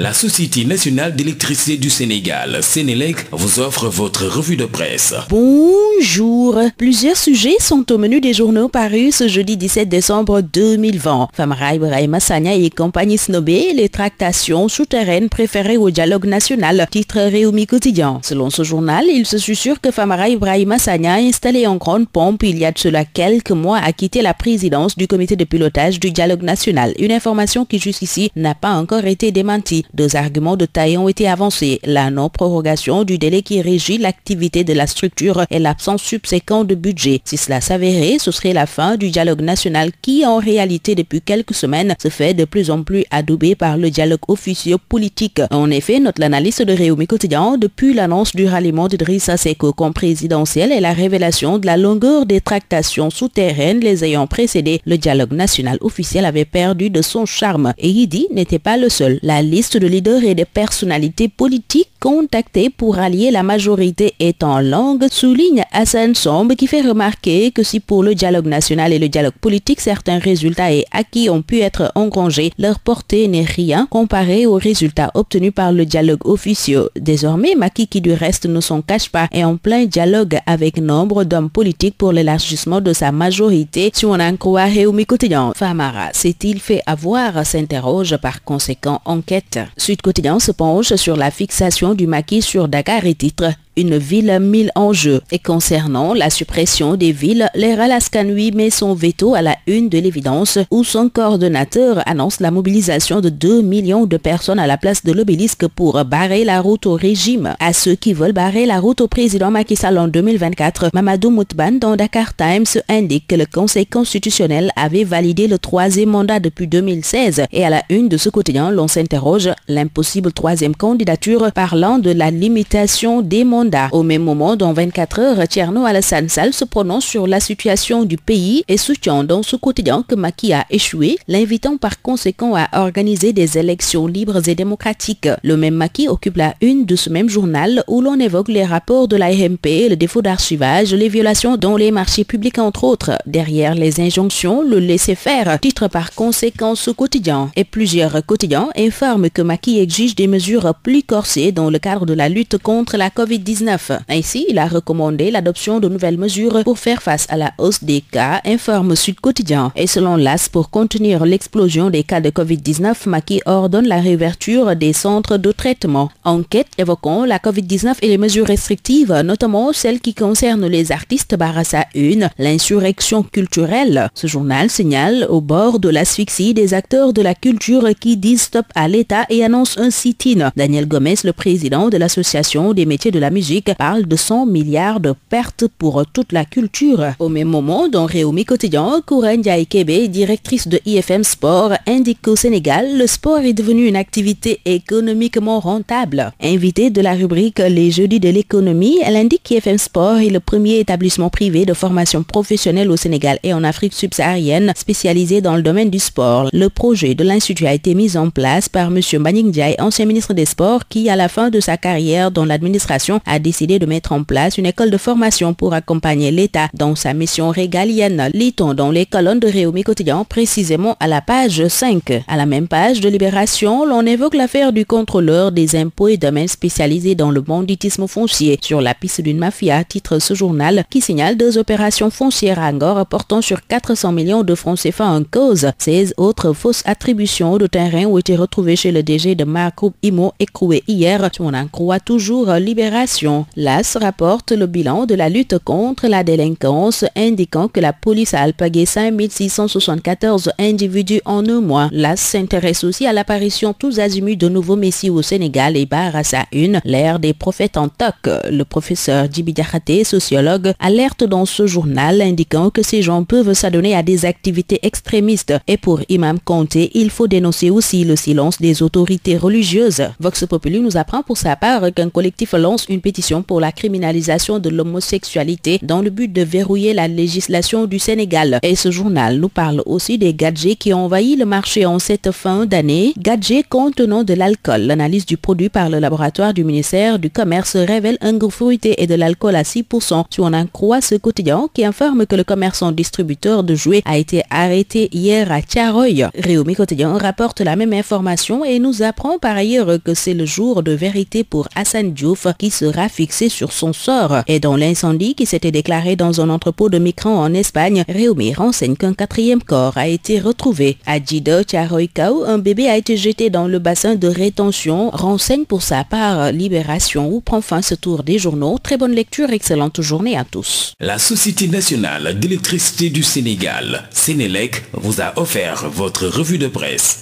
La Société Nationale d'Électricité du Sénégal, Sénélec, vous offre votre revue de presse. Bonjour. Plusieurs sujets sont au menu des journaux parus ce jeudi 17 décembre 2020. Famara Ibrahima Sanya et compagnie Snobé, les tractations souterraines préférées au dialogue national, titre Réumi Quotidien. Selon ce journal, il se sûr que Famara Ibrahima Sanya, installé en grande pompe il y a de cela quelques mois, a quitté la présidence du comité de pilotage du dialogue national. Une information qui jusqu'ici n'a pas encore été démentie. Deux arguments de taille ont été avancés, la non-prorogation du délai qui régit l'activité de la structure et l'absence subséquente de budget. Si cela s'avérait, ce serait la fin du dialogue national qui, en réalité, depuis quelques semaines, se fait de plus en plus adoubé par le dialogue officiel politique. En effet, note l'analyste de Réumi Quotidien, depuis l'annonce du ralliement d'Idrissa Seko comme présidentiel et la révélation de la longueur des tractations souterraines les ayant précédées, le dialogue national officiel avait perdu de son charme. Et Yidi n'était pas le seul. La liste de leaders et des personnalités politiques contactées pour allier la majorité est en langue, souligne Hassan Somb qui fait remarquer que si pour le dialogue national et le dialogue politique certains résultats et acquis ont pu être engrangés, leur portée n'est rien comparée aux résultats obtenus par le dialogue officiel. Désormais, Maki qui du reste ne s'en cache pas est en plein dialogue avec nombre d'hommes politiques pour l'élargissement de sa majorité si on en croit Réumi Quotidien. Famara s'est-il fait avoir s'interroge par conséquent enquête. Sud Quotidien se penche sur la fixation du maquis sur Dakar et titre une ville mille enjeux. Et concernant la suppression des villes, les Ralaskanui met son veto à la une de l'évidence où son coordonnateur annonce la mobilisation de 2 millions de personnes à la place de l'obélisque pour barrer la route au régime. À ceux qui veulent barrer la route au président Macky Sall en 2024, Mamadou Moutban dans Dakar Times indique que le Conseil constitutionnel avait validé le troisième mandat depuis 2016 et à la une de ce quotidien, l'on s'interroge l'impossible troisième candidature parlant de la limitation des mandats au même moment, dans 24 heures, Tcherno Alassane Sal se prononce sur la situation du pays et soutient dans ce quotidien que Maki a échoué, l'invitant par conséquent à organiser des élections libres et démocratiques. Le même Maki occupe la une de ce même journal où l'on évoque les rapports de la RMP, le défaut d'archivage, les violations dans les marchés publics entre autres. Derrière les injonctions, le laisser-faire, titre par conséquent ce quotidien. Et plusieurs quotidiens informent que Maki exige des mesures plus corsées dans le cadre de la lutte contre la COVID-19 ainsi, il a recommandé l'adoption de nouvelles mesures pour faire face à la hausse des cas, informe Sud Quotidien. Et selon l'AS, pour contenir l'explosion des cas de COVID-19, Maki ordonne la réouverture des centres de traitement. Enquête évoquant la COVID-19 et les mesures restrictives, notamment celles qui concernent les artistes Barassa une, l'insurrection culturelle. Ce journal signale au bord de l'asphyxie des acteurs de la culture qui disent stop à l'État et annonce un sit-in. Daniel Gomez, le président de l'association des métiers de la musique, parle de 100 milliards de pertes pour toute la culture. Au même moment, dans Réumi Quotidien, Ndiaye-Kébé, directrice de IFM Sport, indique qu'au Sénégal, le sport est devenu une activité économiquement rentable. Invitée de la rubrique Les Jeudis de l'économie, elle indique qu'IFM Sport est le premier établissement privé de formation professionnelle au Sénégal et en Afrique subsaharienne spécialisé dans le domaine du sport. Le projet de l'Institut a été mis en place par M. Maning Diaye, ancien ministre des Sports, qui, à la fin de sa carrière dans l'administration, a décidé de mettre en place une école de formation pour accompagner l'État dans sa mission régalienne, lit-on dans les colonnes de Réumi Quotidien, précisément à la page 5. À la même page de Libération, l'on évoque l'affaire du contrôleur des impôts et domaines spécialisés dans le banditisme foncier sur la piste d'une mafia, titre ce journal, qui signale deux opérations foncières à Angor portant sur 400 millions de francs CFA en cause. 16 autres fausses attributions de terrain ont été retrouvées chez le DG de Marc Imo écroué hier. on en croit toujours Libération, L'AS rapporte le bilan de la lutte contre la délinquance, indiquant que la police a alpagué 5674 individus en un mois. L'AS s'intéresse aussi à l'apparition tous azimuts de nouveaux messies au Sénégal et barre à sa une l'ère des prophètes en toc. Le professeur Djibidjarate, sociologue, alerte dans ce journal indiquant que ces gens peuvent s'adonner à des activités extrémistes et pour Imam Conté, il faut dénoncer aussi le silence des autorités religieuses. Vox Populi nous apprend pour sa part qu'un collectif lance une pétition pour la criminalisation de l'homosexualité dans le but de verrouiller la législation du Sénégal. Et ce journal nous parle aussi des gadgets qui ont envahi le marché en cette fin d'année. Gadgets contenant de l'alcool. L'analyse du produit par le laboratoire du ministère du Commerce révèle un goût fruité et de l'alcool à 6%. Si on en croit ce quotidien qui informe que le commerçant distributeur de jouets a été arrêté hier à Tiaroy. Réumi Quotidien rapporte la même information et nous apprend par ailleurs que c'est le jour de vérité pour Hassan Diouf qui sera fixé sur son sort. Et dans l'incendie qui s'était déclaré dans un entrepôt de migrants en Espagne, Réumi renseigne qu'un quatrième corps a été retrouvé. À Jido, Tiaroikao, un bébé a été jeté dans le bassin de rétention, renseigne pour sa part Libération ou prend fin ce tour des journaux. Très bonne lecture, excellente journée à tous. La Société nationale d'électricité du Sénégal, Sénélec, vous a offert votre revue de presse.